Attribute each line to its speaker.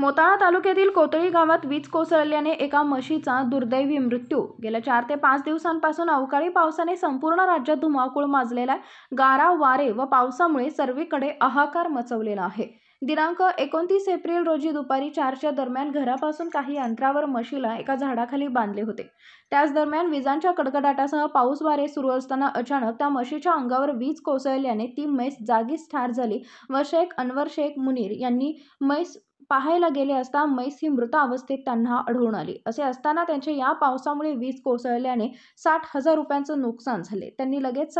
Speaker 1: मोताळा तालुक्यातील कोतळी गावात वीज कोसळल्याने एका म्हशीचा दुर्दैवी मृत्यू गेल्या चार ते पाच दिवसांपासून अवकाळी पावसाने संपूर्ण राज्यात धुमाकूळ माजलेला गारा वारे व पावसामुळे सर्वीकडे हाहाकार मचवलेला आहे दिनांक एकोणतीस एप्रिल रोजी दुपारी चारच्या दरम्यान घरापासून काही अंतरावर म्हशीला एका झाडाखाली बांधले होते त्याच दरम्यान विजांच्या कडकडाटासह पाऊस वारे सुरू असताना अचानक त्या म्हशीच्या अंगावर वीज कोसळल्याने ती म्हैस जागीच ठार झाली व शेख अनवर शेख मुनीर यांनी म्हैस पाहायला गेले असता मैस ही मृत अवस्थेत त्यांना आढळून आली असे असताना त्यांचे या पावसामुळे वीज कोसळल्याने साठ हजार रुपयांचं नुकसान झाले त्यांनी लगेच